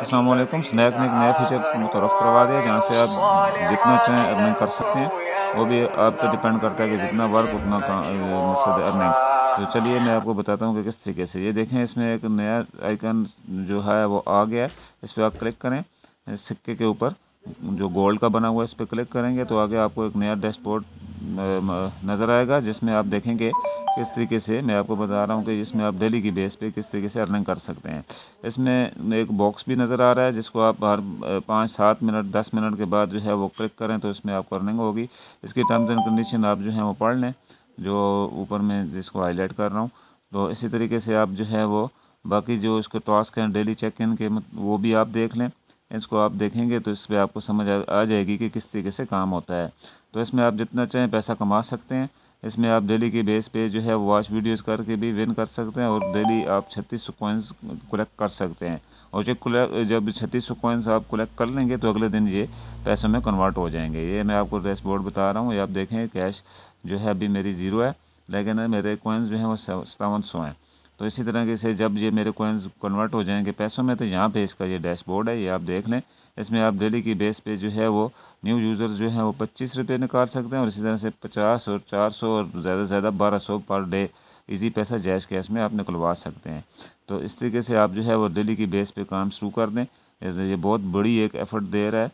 Aslam snap ने एक नया फीचर मुतरफ़ करवा दिया जहाँ से आप जितना चाहें अर्निंग कर सकते हैं वो भी आप पर डिपेंड करता है कि जितना वर्क उतना मकसद है अर्निंग तो चलिए मैं आपको बताता हूँ कि किस तरीके से ये देखें इसमें एक नया आइकन जो है वो आ गया है इस पर आप क्लिक करें सिक्के के ऊपर जो गोल्ड का बना हुआ है इस पर क्लिक करेंगे तो आगे आपको एक नया डैशबोर्ड नज़र आएगा जिसमें आप देखेंगे किस तरीके से मैं आपको बता रहा हूँ कि इसमें आप डेली की बेस पे किस तरीके से अर्निंग कर सकते हैं इसमें एक बॉक्स भी नज़र आ रहा है जिसको आप हर पाँच सात मिनट दस मिनट के बाद जो है वो क्लिक करें तो इसमें आपको अर्निंग होगी इसकी टर्म्स एंड कंडीशन आप जो है वो पढ़ लें जो ऊपर में जिसको हाईलाइट कर रहा हूँ तो इसी तरीके से आप जो है वो बाकी जो इसको टॉस्क हैं डेली चेक इन के वो भी आप देख लें इसको आप देखेंगे तो इस पर आपको समझ आ जाएगी कि किस तरीके से काम होता है तो इसमें आप जितना चाहें पैसा कमा सकते हैं इसमें आप डेली की बेस पे जो है वॉच वीडियोस करके भी विन कर सकते हैं और डेली आप छत्तीस कॉइन्स कलेक्ट कर सकते हैं और जब जब छत्तीस कॉइन्स आप कलेक्ट कर लेंगे तो अगले दिन ये पैसों में कन्वर्ट हो जाएंगे ये मैं आपको ड्रेस बोर्ड बता रहा हूँ ये आप देखें कैश जो है अभी मेरी ज़ीरो है लेकिन मेरे कॉइन्स जो हैं वो सतावन सौ हैं तो इसी तरह से जब ये मेरे कोइंस कन्वर्ट हो जाएंगे पैसों में तो यहाँ पे इसका ये डैशबोर्ड है ये आप देख लें इसमें आप डेली की बेस पे जो है वो न्यू यूज़र जो है वो पच्चीस रुपये निकाल सकते हैं और इसी तरह से पचास और चार सौ और ज़्यादा से ज़्यादा बारह सौ पर डे इजी पैसा जैश कैश में आप निकलवा सकते हैं तो इस तरीके से आप जो है वो डेली की बेस पर काम शुरू कर दें ये बहुत बड़ी एक एफर्ट दे रहा है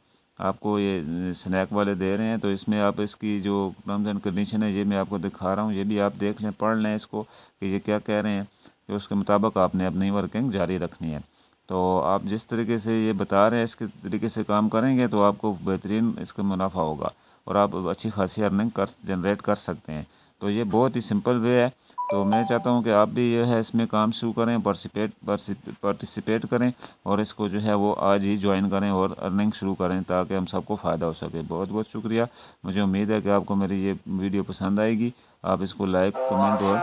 आपको ये स्नैक वाले दे रहे हैं तो इसमें आप इसकी जो टर्म्स एंड कंडीशन है ये मैं आपको दिखा रहा हूँ ये भी आप देख लें पढ़ लें इसको कि ये क्या कह रहे हैं तो उसके मुताबिक आपने अपनी वर्किंग जारी रखनी है तो आप जिस तरीके से ये बता रहे हैं इसके तरीके से काम करेंगे तो आपको बेहतरीन इसका मुनाफा होगा और आप अच्छी खासी अर्निंग कर जनरेट कर सकते हैं तो ये बहुत ही सिंपल वे है तो मैं चाहता हूँ कि आप भी जो है इसमें काम शुरू करें पार्टिसिपेट पार्टिसिपेट करें और इसको जो है वो आज ही ज्वाइन करें और अर्निंग शुरू करें ताकि हम सबको फ़ायदा हो सके बहुत बहुत शुक्रिया मुझे उम्मीद है कि आपको मेरी ये वीडियो पसंद आएगी आप इसको लाइक कमेंट और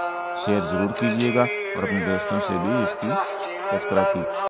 शेयर ज़रूर कीजिएगा और अपने दोस्तों से भी इसकी तस्करा कीजिए